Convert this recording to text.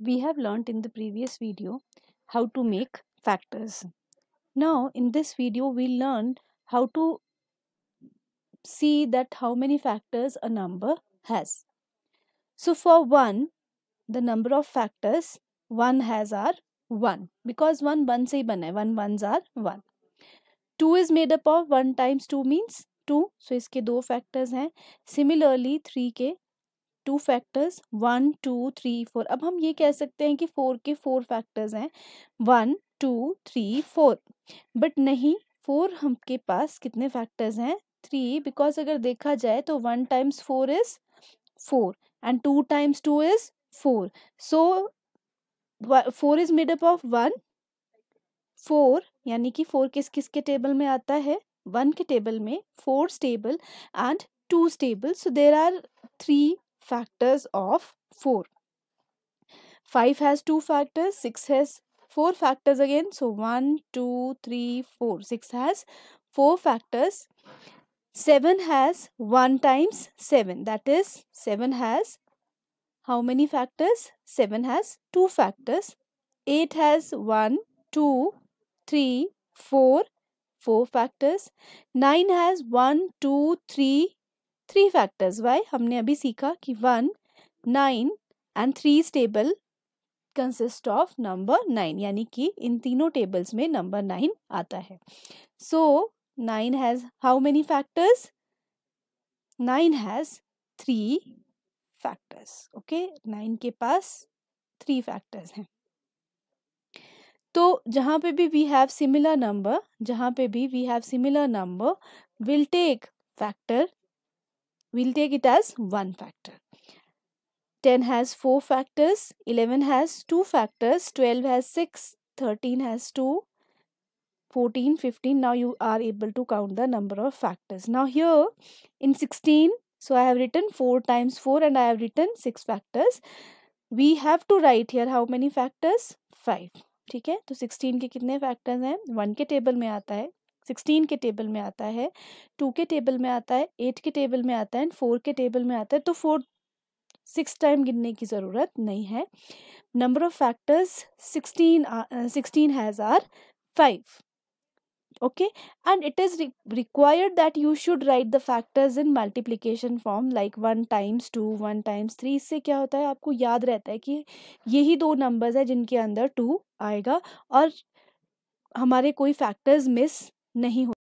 We have learnt in the previous video how to make factors. Now in this video we learn how to see that how many factors a number has. So for 1 the number of factors 1 has are 1 because 1 1 se bana hai 1 ones are 1. 2 is made up of 1 times 2 means 2 so iske do factors hain similarly 3 ke two factors one two three four अब हम ये कह सकते हैं कि four के four factors हैं one two three four but नहीं फोर हम के पास कितने फैक्टर्स हैं थ्री बिकॉज अगर देखा जाए तो one times four is four and two times two is four so four is made up of one four यानी कि फोर किस किस के टेबल में आता है वन के टेबल में four table and two table so there are three factors of 4. 5 has 2 factors, 6 has 4 factors again. So 1, 2, 3, 4. 6 has 4 factors. 7 has 1 times 7. That is 7 has how many factors? 7 has 2 factors. 8 has 1, 2, 3, 4, 4 factors. 9 has 1, 2, 3, three factors why हमने अभी सीखा कि one nine and three table consist of number nine यानी कि इन तीनों tables में number nine आता है so nine has how many factors nine has three factors okay nine के पास थ्री फैक्टर्स हैं तो जहाँ पे भी वी हैव सिमिलर नंबर जहाँ पे भी we have similar number will take factor We'll take it as one factor. 10 has four factors, 11 has two factors, 12 has six 13 has two 14, 15. Now you are able to count the number of factors. Now here in 16, so I have written 4 times 4 and I have written six factors. We have to write here how many factors? five ठीक है तो 16 के कितने factors हैं one के table में आता है सिक्सटीन के टेबल में आता है टू के टेबल में आता है एट के टेबल में आता है एंड फोर के टेबल में आता है तो फोर सिक्स टाइम गिनने की ज़रूरत नहीं है number of factors sixteen sixteen has are five okay and it is required that you should write the factors in in form like one times two one times three इससे क्या होता है आपको याद रहता है कि यही दो नंबर्स है जिनके अंदर टू आएगा और हमारे कोई फैक्टर्स मिस नहीं हो